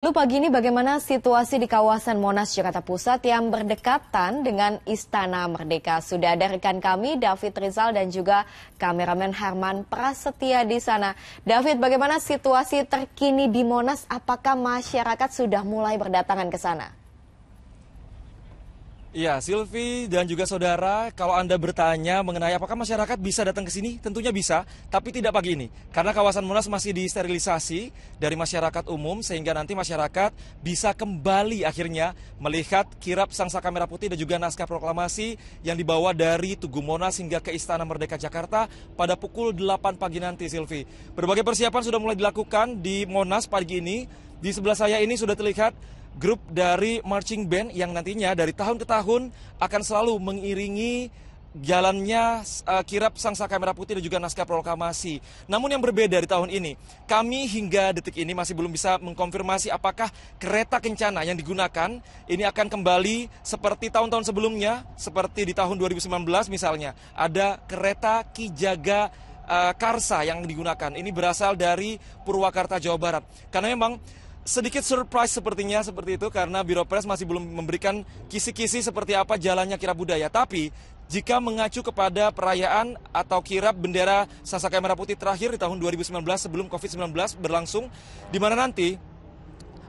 Lalu pagi ini bagaimana situasi di kawasan Monas Jakarta Pusat yang berdekatan dengan Istana Merdeka? Sudah ada rekan kami David Rizal dan juga kameramen Herman Prasetya di sana. David, bagaimana situasi terkini di Monas? Apakah masyarakat sudah mulai berdatangan ke sana? Ya, Silvi dan juga saudara, kalau Anda bertanya mengenai apakah masyarakat bisa datang ke sini, tentunya bisa, tapi tidak pagi ini. Karena kawasan Monas masih disterilisasi dari masyarakat umum, sehingga nanti masyarakat bisa kembali akhirnya melihat kirap sang saka merah putih dan juga naskah proklamasi yang dibawa dari Tugu Monas hingga ke Istana Merdeka Jakarta pada pukul 8 pagi nanti, Silvi. Berbagai persiapan sudah mulai dilakukan di Monas pagi ini. Di sebelah saya ini sudah terlihat grup dari marching band yang nantinya dari tahun ke tahun akan selalu mengiringi jalannya uh, kirap Sang Saka Merah Putih dan juga naskah proklamasi. Namun yang berbeda dari tahun ini, kami hingga detik ini masih belum bisa mengkonfirmasi apakah kereta kencana yang digunakan ini akan kembali seperti tahun-tahun sebelumnya, seperti di tahun 2019 misalnya, ada kereta Kijaga eh, Karsa yang digunakan. Ini berasal dari Purwakarta, Jawa Barat. Karena memang sedikit surprise sepertinya seperti itu karena Biro Press masih belum memberikan kisi-kisi seperti apa jalannya kirab budaya. Tapi jika mengacu kepada perayaan atau kirab bendera Sasaka Merah Putih terakhir di tahun 2019 sebelum COVID-19 berlangsung, di mana nanti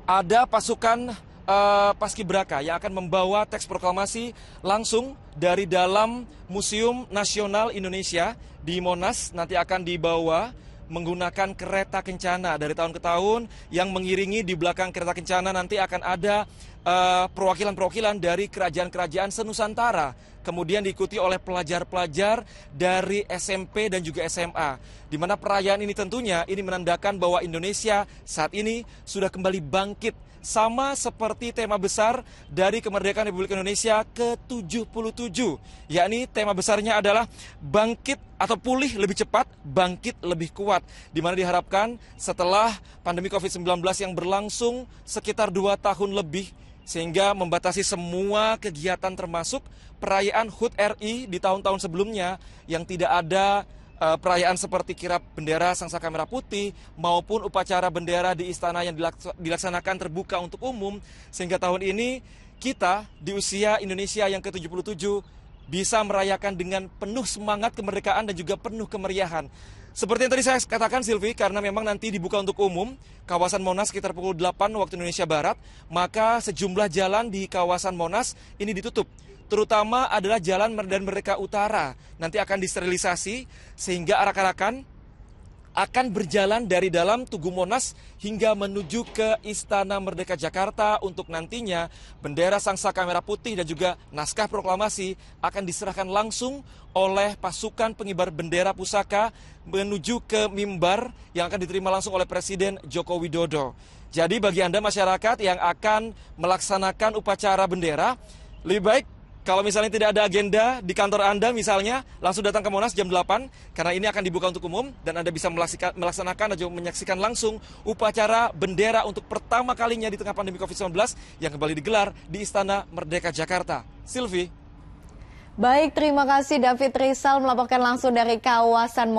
ada pasukan uh, eh, Paskibraka yang akan membawa teks proklamasi langsung dari dalam Museum Nasional Indonesia di Monas nanti akan dibawa menggunakan kereta kencana dari tahun ke tahun yang mengiringi di belakang kereta kencana nanti akan ada eh, perwakilan-perwakilan uh, dari kerajaan-kerajaan senusantara, kemudian diikuti oleh pelajar-pelajar dari SMP dan juga SMA. Di mana perayaan ini tentunya ini menandakan bahwa Indonesia saat ini sudah kembali bangkit sama seperti tema besar dari kemerdekaan Republik Indonesia ke-77, yakni tema besarnya adalah bangkit atau pulih lebih cepat, bangkit lebih kuat masyarakat. Di mana diharapkan setelah pandemi COVID-19 yang berlangsung sekitar dua tahun lebih, sehingga membatasi semua kegiatan termasuk perayaan HUT RI di tahun-tahun sebelumnya yang tidak ada eh, perayaan seperti kirap bendera sang saka merah putih maupun upacara bendera di istana yang dilaksanakan terbuka untuk umum sehingga tahun ini kita di usia Indonesia yang ke-77 bisa merayakan dengan penuh semangat kemerdekaan dan juga penuh kemeriahan. Seperti yang tadi saya katakan Silvi, karena memang nanti dibuka untuk umum, kawasan Monas sekitar pukul 8 waktu Indonesia Barat, maka sejumlah jalan di kawasan Monas ini ditutup. Terutama adalah jalan Merdan Merdeka Utara, nanti akan disterilisasi sehingga arak-arakan akan berjalan dari dalam Tugu Monas hingga menuju ke Istana Merdeka Jakarta untuk nantinya bendera Sang Saka Merah Putih dan juga naskah proklamasi akan diserahkan langsung oleh pasukan pengibar bendera pusaka menuju ke mimbar yang akan diterima langsung oleh Presiden Joko Widodo. Jadi bagi Anda masyarakat yang akan melaksanakan upacara bendera, lebih baik kalau misalnya tidak ada agenda di kantor Anda misalnya, langsung datang ke Monas jam 8 karena ini akan dibuka untuk umum dan Anda bisa melaksanakan atau menyaksikan langsung upacara bendera untuk pertama kalinya di tengah pandemi Covid-19 yang kembali digelar di Istana Merdeka Jakarta. Silvi. Baik, terima kasih David Rizal melaporkan langsung dari kawasan